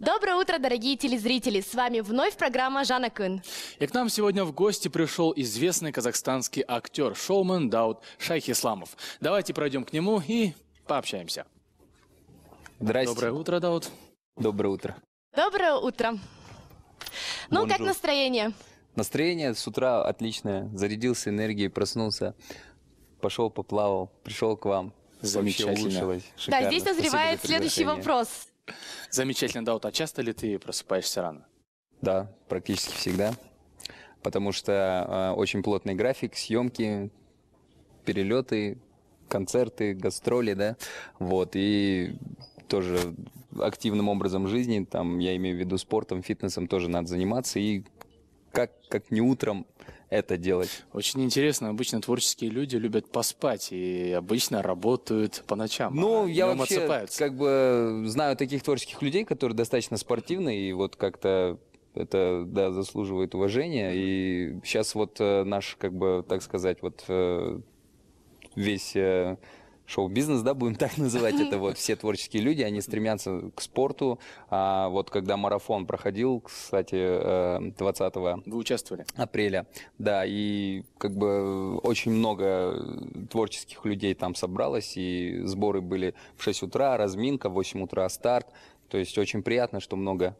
Доброе утро, дорогие телезрители! С вами вновь программа «Жанна Кын». И к нам сегодня в гости пришел известный казахстанский актер, шоумен Дауд Шайхисламов. Давайте пройдем к нему и пообщаемся. Здрасте. Доброе утро, Дауд. Доброе утро. Доброе утро. Ну, Бонжур. как настроение? Настроение с утра отличное. Зарядился энергией, проснулся, пошел поплавал, пришел к вам. Замечательно. Да, здесь назревает следующий вопрос. Замечательно, Даут. А часто ли ты просыпаешься рано? Да, практически всегда. Потому что э, очень плотный график, съемки, перелеты, концерты, гастроли, да. Вот, и тоже активным образом жизни, там, я имею в виду спортом, фитнесом тоже надо заниматься, и как, как не утром это делать? Очень интересно. Обычно творческие люди любят поспать и обычно работают по ночам. Ну, а я вообще отсыпаются. как бы э, знаю таких творческих людей, которые достаточно спортивны и вот как-то это, да, заслуживает уважения. И сейчас вот э, наш, как бы, так сказать, вот э, весь шоу-бизнес, да, будем так называть это, вот все творческие люди, они стремятся к спорту. А, вот когда марафон проходил, кстати, 20 э, Вы участвовали? апреля, да, и как бы очень много творческих людей там собралось, и сборы были в 6 утра, разминка, в 8 утра старт, то есть очень приятно, что много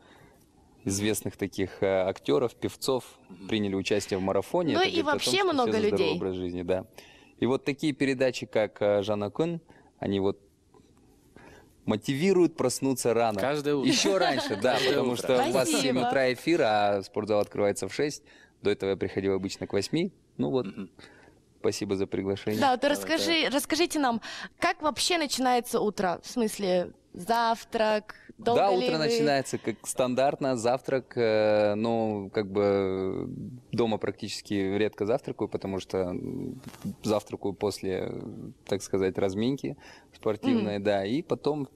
известных таких э, актеров, певцов приняли участие в марафоне. Ну и вообще том, много людей. Образ жизни, да. И вот такие передачи, как э, Жанна Кун, они вот мотивируют проснуться рано. Каждое утро. Еще раньше, да, потому что у вас 7 утра эфир, а спортзал открывается в 6. До этого я приходил обычно к 8. Ну вот, спасибо за приглашение. Да, то расскажи, расскажите нам, как вообще начинается утро? В смысле, завтрак, долго Да, ли утро вы... начинается как стандартно, завтрак, э, ну, как бы дома практически редко завтракаю, потому что завтракаю после, так сказать, разминки спортивной, mm. да, и потом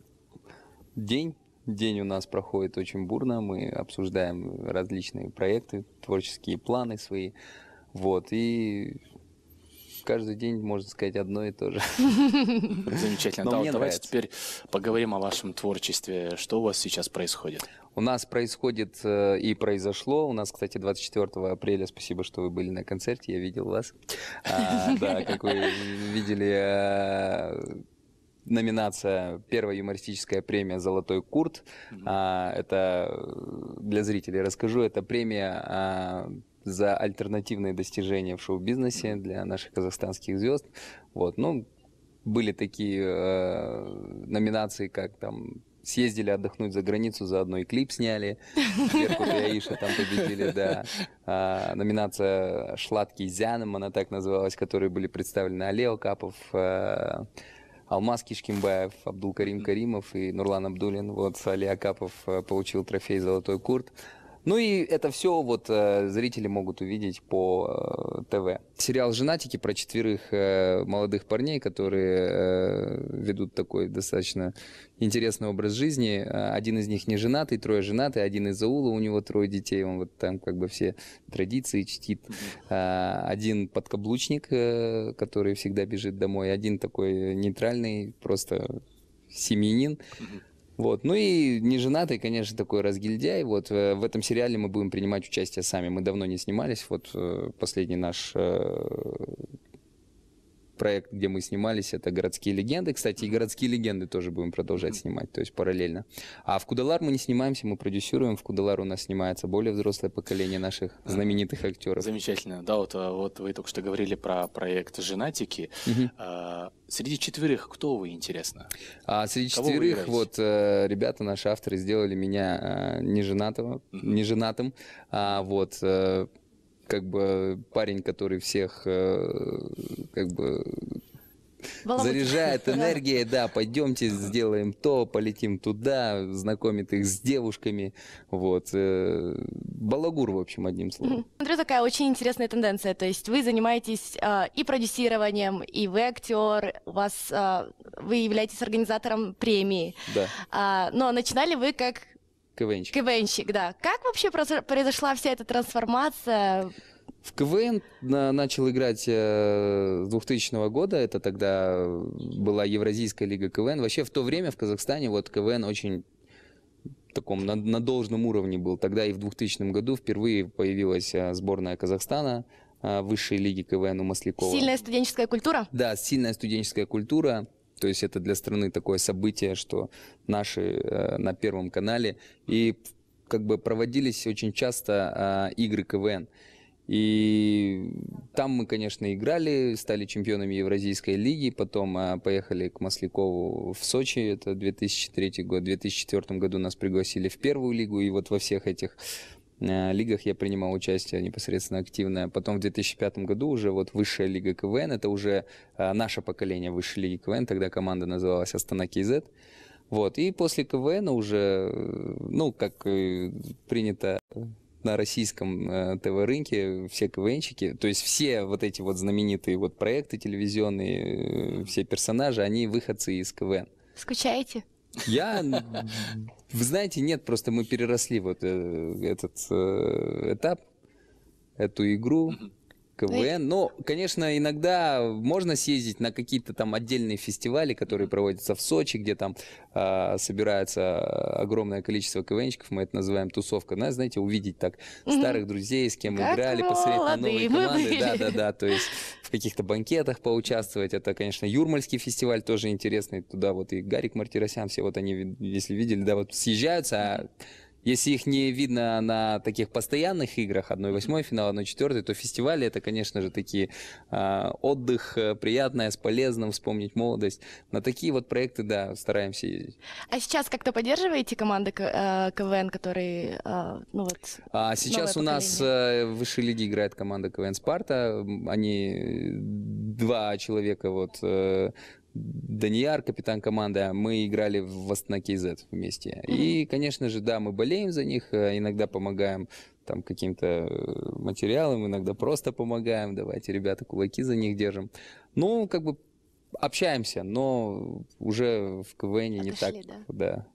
день День у нас проходит очень бурно, мы обсуждаем различные проекты, творческие планы свои, вот, и каждый день, можно сказать, одно и то же. Замечательно. Да, давайте теперь поговорим о вашем творчестве. Что у вас сейчас происходит? У нас происходит э, и произошло. У нас, кстати, 24 апреля, спасибо, что вы были на концерте, я видел вас. А, да, как вы видели, э, номинация первая юмористическая премия Золотой Курт. Mm-hmm. А, это э, для зрителей расскажу. Это премия а, за альтернативные достижения в шоу-бизнесе для наших казахстанских звезд. Вот, ну, были такие э, номинации, как там съездили отдохнуть за границу, заодно и клип сняли. Верку и там победили, да. А, номинация «Шладкий Зяном», она так называлась, которые были представлены Алео Капов, э, Алмаз Кишкимбаев, Абдул Карим Каримов и Нурлан Абдулин. Вот Али Капов э, получил трофей «Золотой курт». Ну и это все вот э, зрители могут увидеть по э, ТВ. Сериал «Женатики» про четверых э, молодых парней, которые э, ведут такой достаточно интересный образ жизни. Э, один из них не женатый, трое женатые, один из Заула, у него трое детей, он вот там как бы все традиции чтит. mm Один подкаблучник, э, который всегда бежит домой, один такой нейтральный, просто семьянин. Mm-hmm вот. Ну и неженатый, конечно, такой разгильдяй. Вот э, в этом сериале мы будем принимать участие сами. Мы давно не снимались. Вот э, последний наш э, проект, где мы снимались, это «Городские легенды». Кстати, и «Городские легенды» тоже будем продолжать снимать, то есть параллельно. А в «Кудалар» мы не снимаемся, мы продюсируем. В «Кудалар» у нас снимается более взрослое поколение наших знаменитых актеров. Замечательно. Да, вот, а, вот вы только что говорили про проект «Женатики». А, среди четверых кто вы, интересно? А, среди Кого четверых вот э, ребята, наши авторы, сделали меня а, неженатого, угу. неженатым. А, вот э, как бы парень, который всех э, как бы Володь. заряжает энергией, да, пойдемте, сделаем то, полетим туда, знакомит их с девушками, вот. Э, балагур, в общем, одним словом. Смотрю, такая очень интересная тенденция, то есть вы занимаетесь э, и продюсированием, и вы актер, у вас, э, вы являетесь организатором премии. Да. А, но начинали вы как КВНщик. КВНщик, да. Как вообще произошла вся эта трансформация? В КВН начал играть э, с 2000 года, это тогда была Евразийская лига КВН. Вообще в то время в Казахстане вот КВН очень таком на, на должном уровне был. Тогда и в 2000 году впервые появилась э, сборная Казахстана э, высшей лиги КВН у Маслякова. Сильная студенческая культура? Да, сильная студенческая культура. То есть это для страны такое событие, что наши э, на Первом канале. И как бы проводились очень часто э, игры КВН. И там мы, конечно, играли, стали чемпионами Евразийской лиги, потом э, поехали к Маслякову в Сочи, это 2003 год, в 2004 году нас пригласили в первую лигу, и вот во всех этих Э, лигах я принимал участие непосредственно активно. Потом в 2005 году уже вот высшая лига КВН, это уже э, наше поколение высшей лиги КВН, тогда команда называлась Астана КЗ. Вот, и после КВН уже, э, ну, как принято на российском э, ТВ-рынке все КВНчики, то есть все вот эти вот знаменитые вот проекты телевизионные, э, все персонажи, они выходцы из КВН. Скучаете? Я, вы знаете, нет, просто мы переросли вот э, этот э, этап, эту игру. КВН. Но, конечно, иногда можно съездить на какие-то там отдельные фестивали, которые проводятся в Сочи, где там э, собирается огромное количество КВНчиков. мы это называем тусовка. Ну, знаете, увидеть так старых друзей, с кем как играли, посмотреть на новые команды. Да-да-да, то есть каких-то банкетах поучаствовать. Это, конечно, Юрмальский фестиваль тоже интересный. Туда вот и Гарик Мартиросян, все вот они, если видели, да, вот съезжаются, а если их не видно на таких постоянных играх, 1-8 финал, 1-4, то фестивали это, конечно же, такие а, отдых, э, приятное, с полезным, вспомнить молодость. На такие вот проекты, да, стараемся ездить. А сейчас как-то поддерживаете команды э, КВН, которые, э, ну вот, А сейчас у нас э, в высшей лиге играет команда КВН «Спарта». Они два человека вот Данияр, капитан команды, а мы играли в Астнаке Z вместе. Mm-hmm. И, конечно же, да, мы болеем за них, э, иногда помогаем там каким-то э, материалом, иногда просто помогаем, давайте, ребята, кулаки за них держим. Ну, как бы общаемся, но уже в КВН не так, да, да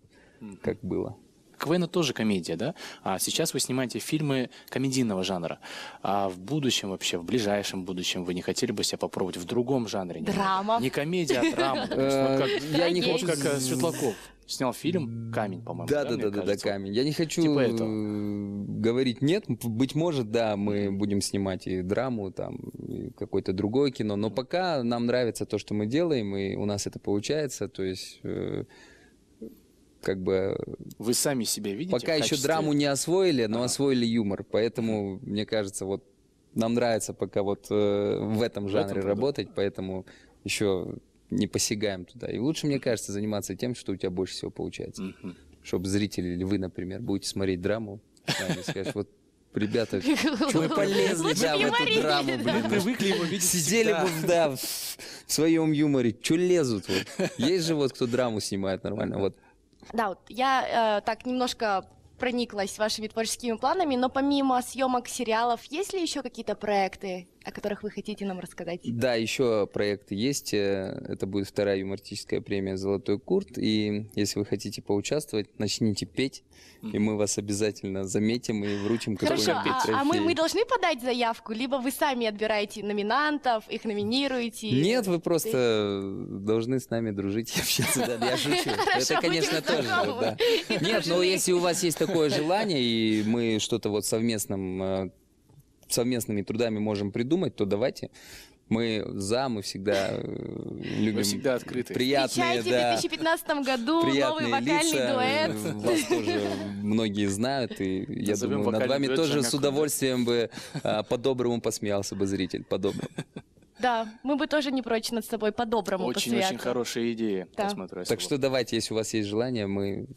mm-hmm. как было. Квена тоже комедия, да? А сейчас вы снимаете фильмы комедийного жанра. А в будущем вообще, в ближайшем будущем вы не хотели бы себя попробовать в другом жанре? Драма. Не комедия, а драма. Э, я не хочу как э, Светлаков снял фильм «Камень», по-моему. Да, да, да, да, да, «Камень». Я не хочу типа говорить «нет». Быть может, да, мы будем снимать и драму, там, какое-то другое кино, но пока нам нравится то, что мы делаем, и у нас это получается, то есть... Э, как бы... Вы сами себя видите? Пока качестве... еще драму не освоили, но а. освоили юмор. Поэтому, мне кажется, вот нам нравится пока вот э, в этом жанре в этом работать, поэтому еще не посягаем туда. И лучше, мне кажется, заниматься тем, что у тебя больше всего получается. mm Чтобы зрители, или вы, например, будете смотреть драму, и скажешь, вот ребята, что вы полезли да, в эту драму, блин. Вы привыкли его видеть Сидели бы, да, в своем юморе. Че лезут? Вот. Есть же вот кто драму снимает нормально. Вот да, вот я э, так немножко прониклась вашими творческими планами, но помимо съемок сериалов, есть ли еще какие-то проекты? о которых вы хотите нам рассказать. Да, еще проекты есть. Э, это будет вторая юмористическая премия «Золотой Курт». И если вы хотите поучаствовать, начните петь, и мы вас обязательно заметим и вручим какой-нибудь Хорошо, а, а мы, мы должны подать заявку? Либо вы сами отбираете номинантов, их номинируете? Нет, вы просто должны с нами дружить и общаться. Да, я шучу. Это, конечно, тоже. Нет, но если у вас есть такое желание, и мы что-то вот совместном э, совместными трудами можем придумать, то давайте мы за, мы всегда э, любим. Мы всегда открыты. Приятные, Встречайте да, в 2015 году новый вокальный лица. дуэт. Вас тоже многие знают, и я думаю, над вами тоже с удовольствием бы а, по-доброму посмеялся бы зритель, по-доброму. Да, мы бы тоже не прочь над собой по-доброму Очень-очень очень хорошая идея, Так что давайте, если у вас есть желание, мы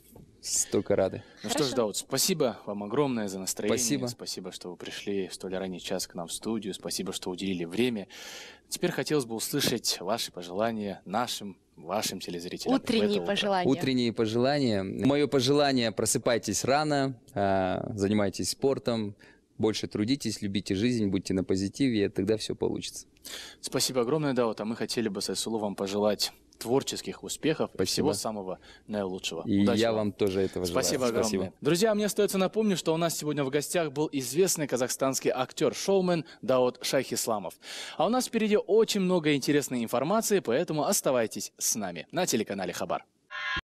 Столько рады. Ну Хорошо. что ж, да, вот спасибо вам огромное за настроение. Спасибо. Спасибо, что вы пришли в столь ранний час к нам в студию. Спасибо, что уделили время. Теперь хотелось бы услышать ваши пожелания нашим вашим телезрителям. Утренние пожелания. Утренние пожелания. Мое пожелание – просыпайтесь рано, а, занимайтесь спортом, больше трудитесь, любите жизнь, будьте на позитиве, и тогда все получится. Спасибо огромное, Даут. А мы хотели бы, Сайсулу, вам пожелать творческих успехов Спасибо. и всего самого наилучшего. И Удачи я вам тоже этого желаю. Спасибо огромное. Спасибо. Друзья, мне остается напомнить, что у нас сегодня в гостях был известный казахстанский актер-шоумен Даот Шайхисламов. А у нас впереди очень много интересной информации, поэтому оставайтесь с нами на телеканале Хабар.